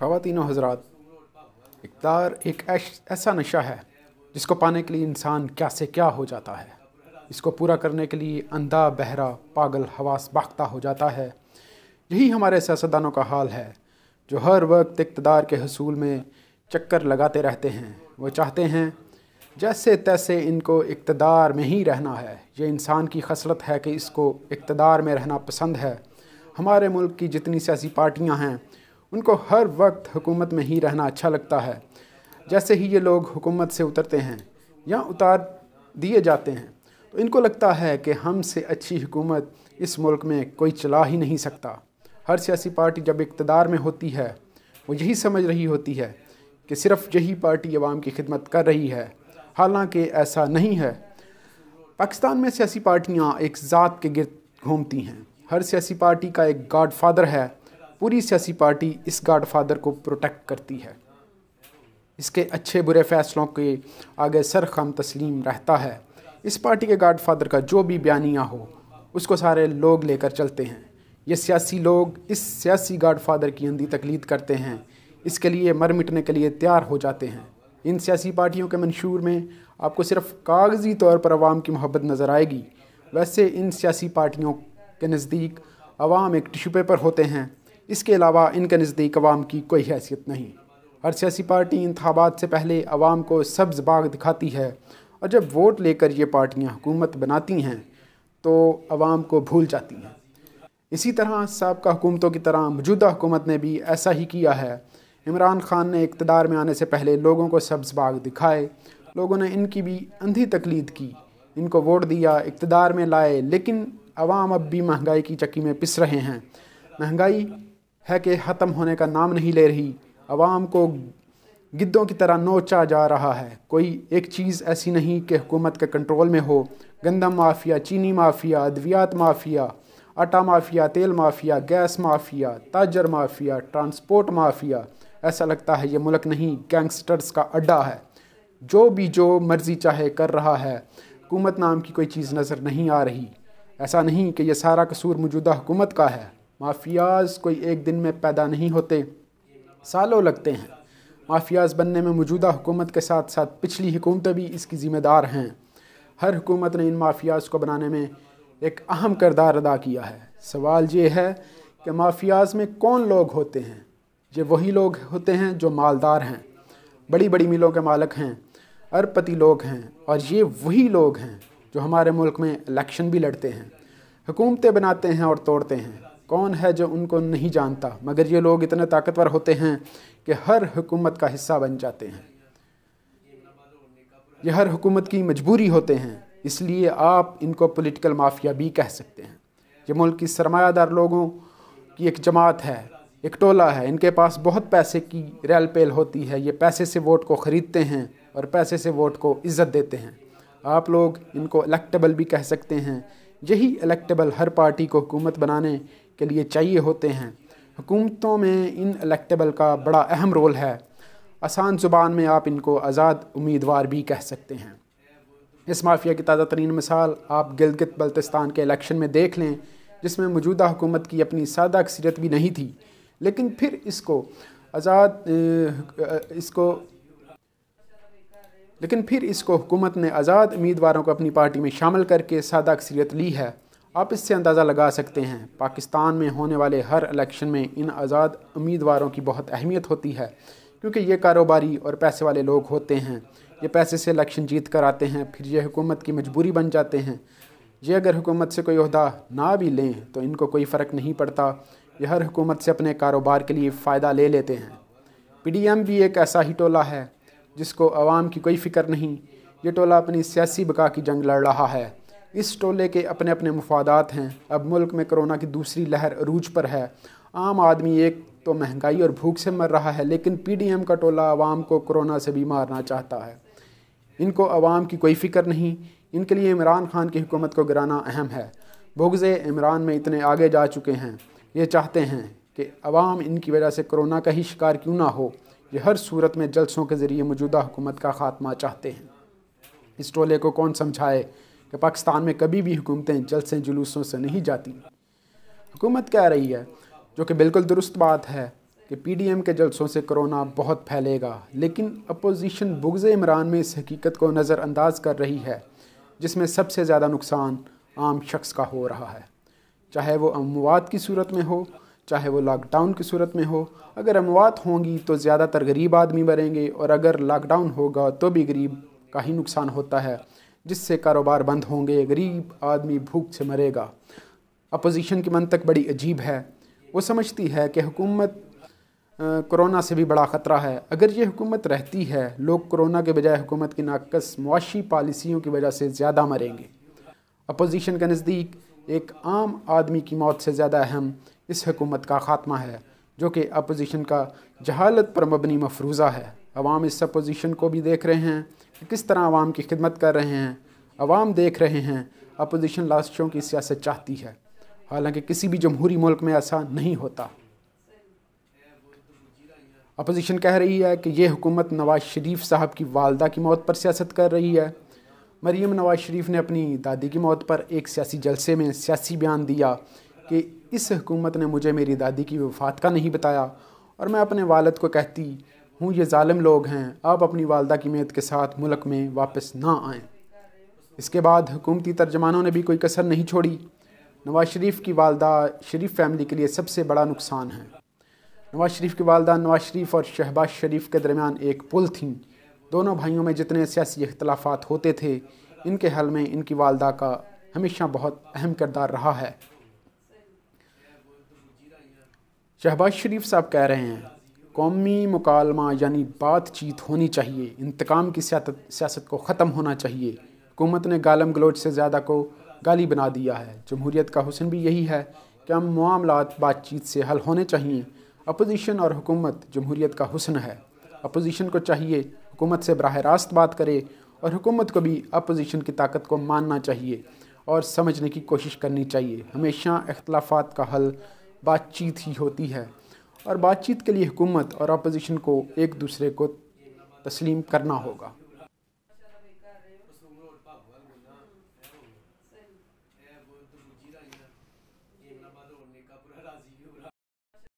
खातिन हजरात इकदार एक ऐसा नशा है जिसको पाने के लिए इंसान क्या से क्या हो जाता है इसको पूरा करने के लिए अंधा बहरा पागल हवास बाखता हो जाता है यही हमारे सियासतदानों का हाल है जो हर वक्त इकतदार के हसूल में चक्कर लगाते रहते हैं वो चाहते हैं जैसे तैसे इनको इकतदार में ही रहना है ये इंसान की खसलत है कि इसको इकतदार में रहना पसंद है हमारे मुल्क की जितनी सियासी पार्टियाँ हैं उनको हर वक्त हुकूमत में ही रहना अच्छा लगता है जैसे ही ये लोग हुकूमत से उतरते हैं या उतार दिए जाते हैं तो इनको लगता है कि हमसे अच्छी हुकूमत इस मुल्क में कोई चला ही नहीं सकता हर सियासी पार्टी जब इकतदार में होती है वो यही समझ रही होती है कि सिर्फ यही पार्टी अवाम की खिदमत कर रही है हालांकि ऐसा नहीं है पाकिस्तान में सियासी पार्टियाँ एक ज़ात के गिरद घूमती हैं हर सियासी पार्टी का एक गॉड फादर है पूरी सियासी पार्टी इस गाडफादर को प्रोटेक्ट करती है इसके अच्छे बुरे फैसलों के आगे सर खम तस्लीम रहता है इस पार्टी के गाडफादर का जो भी बयानिया हो उसको सारे लोग लेकर चलते हैं ये सियासी लोग इस सियासी गाडफादर की अंधी तकलीद करते हैं इसके लिए मर मिटने के लिए तैयार हो जाते हैं इन सियासी पार्टियों के मंशूर में आपको सिर्फ कागजी तौर पर आवाम की मोहब्बत नज़र आएगी वैसे इन सियासी पार्टियों के नज़दीक आवाम एक टिशू पेपर होते हैं इसके अलावा इनके नज़दीक अवाम की कोई हैसियत नहीं हर सियासी पार्टी इंतबात से पहले आवाम को सब्ज़ बाग दिखाती है और जब वोट लेकर ये पार्टियाँ हुकूमत बनाती हैं तो आवाम को भूल जाती हैं इसी तरह सबका हुकूमतों की तरह मौजूदा हुकूमत ने भी ऐसा ही किया है इमरान खान ने इकतदार में आने से पहले लोगों को सब्ज़ बाग दिखाए लोगों ने इनकी भी अंधी तकलीद की इनको वोट दिया इकतदार में लाए लेकिन आवाम अब भी महंगाई की चक्की में पिस रहे हैं महंगाई है कि ख़त्म होने का नाम नहीं ले रही आवाम को गिद्धों की तरह नोचा जा रहा है कोई एक चीज़ ऐसी नहीं कि हुकूमत के कंट्रोल में हो गंदम माफिया चीनी माफिया अद्वियात माफिया आटा माफिया तेल माफिया गैस माफिया ताजर माफिया ट्रांसपोर्ट माफिया ऐसा लगता है ये मुल्क नहीं गैंगस्टर्स का अड्डा है जो भी जो मर्ज़ी चाहे कर रहा है हुकूमत नाम की कोई चीज़ नज़र नहीं आ रही ऐसा नहीं कि यह सारा कसूर मौजूदा हुकूमत का है माफियाज कोई एक दिन में पैदा नहीं होते सालों लगते हैं माफियाज बनने में मौजूदा हुकूमत के साथ साथ पिछली हुकूमतें भी इसकी ज़िम्मेदार हैं हर हुकूमत ने इन माफियाज को बनाने में एक अहम करदार अदा किया है सवाल ये है कि माफियाज में कौन लोग होते हैं ये वही लोग होते हैं जो मालदार हैं बड़ी बड़ी मिलों के मालक हैं अरबपति लोग हैं और ये वही लोग हैं जो हमारे मुल्क में इलेक्शन भी लड़ते हैं हुकूमतें बनाते हैं और तोड़ते हैं कौन है जो उनको नहीं जानता मगर ये लोग इतने ताकतवर होते हैं कि हर हुकूमत का हिस्सा बन जाते हैं ये हर हुकूमत की मजबूरी होते हैं इसलिए आप इनको पॉलिटिकल माफिया भी कह सकते हैं ये मुल्क की सरमायादार लोगों की एक जमात है एक टोला है इनके पास बहुत पैसे की रैल पेल होती है ये पैसे से वोट को ख़रीदते हैं और पैसे से वोट को इज़्ज़त देते हैं आप लोग इनको इलेक्टेबल भी कह सकते हैं यही इलेक्टेबल हर पार्टी को हुकूमत बनाने के लिए चाहिए होते हैं हुकूमतों में इन इलेक्टेबल का बड़ा अहम रोल है आसान ज़ुबान में आप इनको आज़ाद उम्मीदवार भी कह सकते हैं इस माफिया की ताज़ा तरीन मिसाल आप गिलगित बल्तिस्तान के इलेक्शन में देख लें जिसमें मौजूदा हुकूमत की अपनी सादा अक्सरियत भी नहीं थी लेकिन फिर इसको आज़ाद इसको लेकिन फिर इसको हुकूमत ने आज़ाद उम्मीदवारों को अपनी पार्टी में शामिल करके सादा अक्सरियत ली है आप इससे अंदाज़ा लगा सकते हैं पाकिस्तान में होने वाले हर इलेक्शन में इन आज़ाद उम्मीदवारों की बहुत अहमियत होती है क्योंकि ये कारोबारी और पैसे वाले लोग होते हैं ये पैसे से इलेक्शन जीत कर आते हैं फिर ये हुकूमत की मजबूरी बन जाते हैं ये अगर हुकूमत से कोई अहदा ना भी लें तो इनको कोई फ़र्क नहीं पड़ता ये हर हुकूमत से अपने कारोबार के लिए फ़ायदा ले लेते हैं पी डी एम भी एक ऐसा ही टोला है जिसको आवाम की कोई फ़िक्र नहीं ये टोला अपनी सियासी बका की जंग लड़ रहा है इस टोले के अपने अपने मफादात हैं अब मुल्क में कोरोना की दूसरी लहर अरूज पर है आम आदमी एक तो महंगाई और भूख से मर रहा है लेकिन पी डी एम का टोला आवाम को कोरोना से भी मारना चाहता है इनको आवाम की कोई फ़िक्र नहीं इनके लिए इमरान खान की हुकूमत को गिराना अहम है भुगज़े इमरान में इतने आगे जा चुके हैं ये चाहते हैं कि आवाम इनकी वजह से कोरोना का ही शिकार क्यों ना हो ये हर सूरत में जलसों के ज़रिए मौजूदा हुकूमत का ख़ात्मा चाहते हैं इस टोले को कौन समझाए कि पाकिस्तान में कभी भी हुकूमतें जलसे जुलूसों से नहीं जाती हुकूमत कह रही है जो कि बिल्कुल दुरुस्त बात है कि पीडीएम के जलसों से कोरोना बहुत फैलेगा लेकिन अपोजिशन बुगज़ इमरान में इस हकीकत को नज़रअंदाज कर रही है जिसमें सबसे ज़्यादा नुकसान आम शख्स का हो रहा है चाहे वो अमवात की सूरत में हो चाहे वो लॉकडाउन की सूरत में हो अगर अमवात होंगी तो ज़्यादातर गरीब आदमी मरेंगे और अगर लॉकडाउन होगा तो भी गरीब का ही नुकसान होता है जिससे कारोबार बंद होंगे गरीब आदमी भूख से मरेगा अपोजिशन की मन तक बड़ी अजीब है वो समझती है कि हुकूमत कोरोना से भी बड़ा ख़तरा है अगर ये हुकूमत रहती है लोग कोरोना के बजाय हुकूमत की नाकस मुआशी पॉलिसियों की वजह से ज़्यादा मरेंगे अपोजिशन के नज़दीक एक आम आदमी की मौत से ज़्यादा अहम इस हुकूमत का ख़ात्मा है जो कि अपोजिशन का जहालत पर मबनी मफरूज़ा है अवाम इस अपोजिशन को भी देख रहे हैं कि किस तरह आवाम की खिदमत कर रहे हैं आवाम देख रहे हैं अपोजिशन लाशों की सियासत चाहती है हालांकि किसी भी जमहूरी मुल्क में ऐसा नहीं होता अपोजिशन कह रही है कि यह हुकूमत नवाज शरीफ साहब की वालदा की मौत पर सियासत कर रही है मरीम नवाज शरीफ ने अपनी दादी की मौत पर एक सियासी जलसे में सियासी बयान दिया कि इस हुकूमत ने मुझे मेरी दादी की वफात का नहीं बताया और मैं अपने वालद को कहती हूँ ये ालिम लोग हैं आप अपनी वालदा की मेहत के साथ मुल्क में वापस ना आएँ इसके बाद हुकूमती तर्जमानों ने भी कोई कसर नहीं छोड़ी नवाज़ शरीफ की वालदा शरीफ फैमिली के लिए सबसे बड़ा नुकसान है नवाज़ शरीफ की वालदा नवाज़ शरीफ और शहबाज शरीफ के दरमियान एक पुल थी दोनों भाइयों में जितने सियासी अख्तलाफात होते थे इनके हल में इनकी वालदा का हमेशा बहुत अहम किरदार रहा है शहबाज शरीफ साहब कह रहे हैं कौमी मुकालमा यानी बातचीत होनी चाहिए इंतकाम की सियासत को ख़त्म होना चाहिए हुकूमत ने गालम गलोच से ज़्यादा को गाली बना दिया है जमहूरीत का हुसन भी यही है कि हम मामला बातचीत से हल होने चाहिए अपोजिशन और हुकूमत जमहूरीत का हुसन है अपोजिशन को चाहिए हुकूमत से बरह रास्त बात करे और हुकूमत को भी अपोजिशन की ताकत को मानना चाहिए और समझने की कोशिश करनी चाहिए हमेशा अख्तलाफात का हल बातचीत ही होती है और बातचीत के लिए हुकूमत और अपोजिशन को एक दूसरे को तस्लीम करना होगा